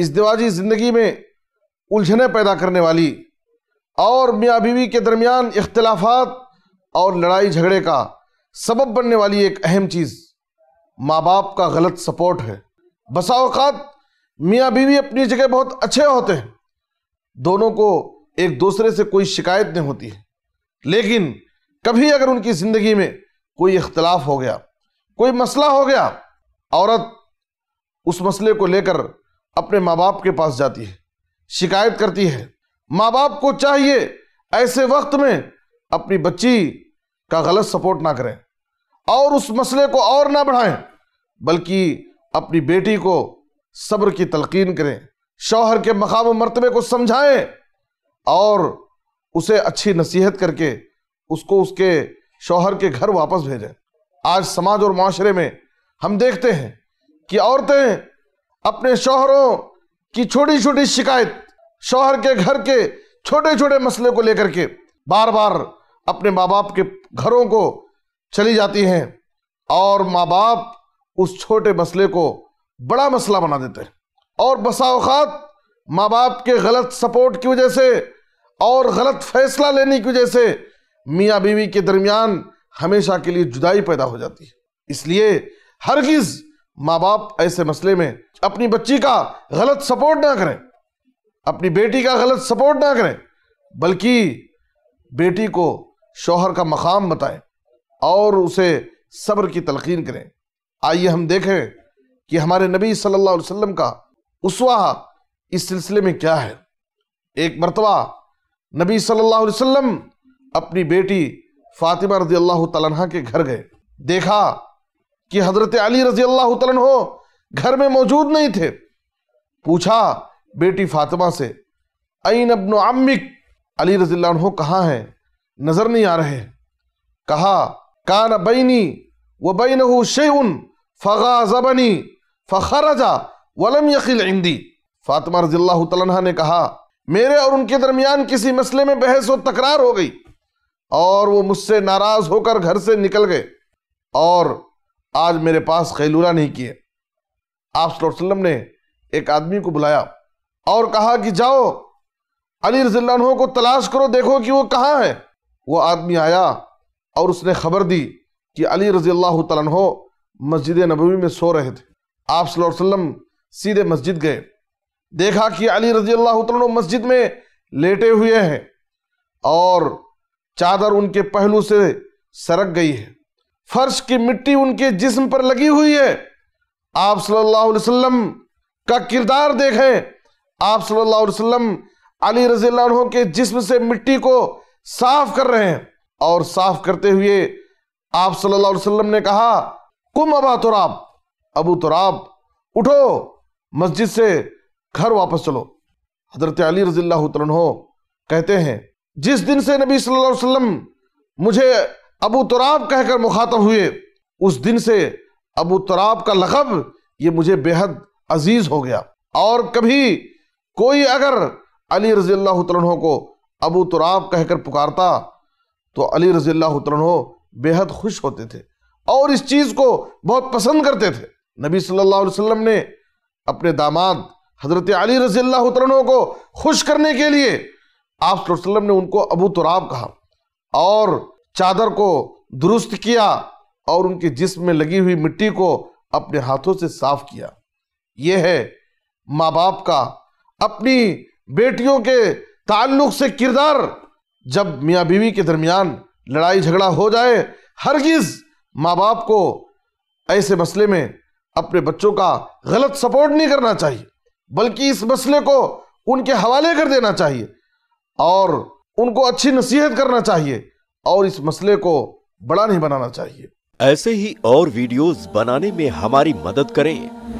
इस दिवाजी ज़िंदगी में उलझने पैदा करने वाली और मियाँ बीवी के दरमियान इख्तलाफात और लड़ाई झगड़े का सबब बनने वाली एक अहम चीज़ माँ बाप का गलत सपोर्ट है बसा अवकात मियाँ बीवी अपनी जगह बहुत अच्छे होते हैं दोनों को एक दूसरे से कोई शिकायत नहीं होती है लेकिन कभी अगर उनकी ज़िंदगी में कोई इख्तलाफ हो गया कोई मसला हो गया औरत उस मसले को लेकर अपने माँ बाप के पास जाती है शिकायत करती है माँ बाप को चाहिए ऐसे वक्त में अपनी बच्ची का गलत सपोर्ट ना करें और उस मसले को और ना बढ़ाएं बल्कि अपनी बेटी को सब्र की तलकीन करें शौहर के मकाम मरतबे को समझाएं और उसे अच्छी नसीहत करके उसको उसके शौहर के घर वापस भेजें आज समाज और माशरे में हम देखते हैं कि औरतें अपने शोहरों की छोटी छोटी शिकायत शोहर के घर के छोटे छोटे मसले को लेकर के बार बार अपने माँ बाप के घरों को चली जाती हैं और माँ बाप उस छोटे मसले को बड़ा मसला बना देते हैं और बसाओखात माँ बाप के गलत सपोर्ट की वजह से और गलत फैसला लेने की वजह से मियाँ बीवी के दरमियान हमेशा के लिए जुदाई पैदा हो जाती है इसलिए हरगिज़ माँ बाप ऐसे मसले में अपनी बच्ची का गलत सपोर्ट ना करें अपनी बेटी का गलत सपोर्ट ना करें बल्कि बेटी को शोहर का मकाम बताएं और उसे सब्र की तलकीन करें आइए हम देखें कि हमारे नबी सल्लल्लाहु अलैहि वसल्लम का उसवा इस सिलसिले में क्या है एक मरतबा नबी सल्लल्लाहु अलैहि वसल्लम अपनी बेटी फातिमा रजी अल्लाह तला के घर गए देखा कि हजरत अली रजी अल्लाह हो घर में मौजूद नहीं थे पूछा बेटी फातिमा से ऐन अबन अम्मिक अली रजील्ला कहाँ हैं नज़र नहीं आ रहे कहा कान बैनी व बैन शेउन फ़गा जबनी फ़खरजा वलम यकील इंदी फातिमा रजील्ला तला ने कहा मेरे और उनके दरमियान किसी मसले में बहस और तकरार हो गई और वो मुझसे नाराज़ होकर घर से निकल गए और आज मेरे पास खैलूरा नहीं किए आप वसल्लम ने एक आदमी को बुलाया और कहा कि जाओ अली रजील्ला को तलाश करो देखो कि वो कहाँ है वो आदमी आया और उसने खबर दी कि अली रजी अल्लाह मस्जिद नबवी में सो रहे थे आप वसल्लम सीधे मस्जिद गए देखा कि अली रजील्ला अल्लाह मस्जिद में लेटे हुए हैं और चादर उनके पहलू से सरक गई है फर्श की मिट्टी उनके जिस्म पर लगी हुई है आप सल्लल्लाहु अलैहि वसल्लम का किरदार देखें आप सल्लल्लाहु अलैहि वसल्लम अली रजी के जिस्म से मिट्टी को साफ कर रहे हैं और साफ करते हुए आप सल्लल्लाहु अलैहि वसल्लम ने कहा कुम अबा तुराब अबू तुराब उठो मस्जिद से घर वापस चलो हजरत अली रजील्ला कहते हैं जिस दिन से नबी सल्लल्लाहु अलैहि वसल्लम मुझे अबू तराब कहकर मुखातब हुए उस दिन से अबू तराब का लखब ये मुझे बेहद अजीज हो गया और कभी कोई अगर अली रजील्ला तरह को अबू तराब कहकर पुकारता तो अली रजी तरह बेहद खुश होते थे और इस चीज़ को बहुत पसंद करते थे नबी सल्लल्लाहु अलैहि वसल्लम ने अपने दामाद हज़रत अली रजी तरह को खुश करने के लिए आप ने उनको अबू तराब कहा और चादर को दुरुस्त किया और उनके जिस्म में लगी हुई मिट्टी को अपने हाथों से साफ किया यह है माँ बाप का अपनी बेटियों के ताल्लुक से किरदार जब मियाँ बीवी के दरमियान लड़ाई झगड़ा हो जाए हरगिज माँ बाप को ऐसे मसले में अपने बच्चों का गलत सपोर्ट नहीं करना चाहिए बल्कि इस मसले को उनके हवाले कर देना चाहिए और उनको अच्छी नसीहत करना चाहिए और इस मसले को बड़ा नहीं बनाना चाहिए ऐसे ही और वीडियोस बनाने में हमारी मदद करें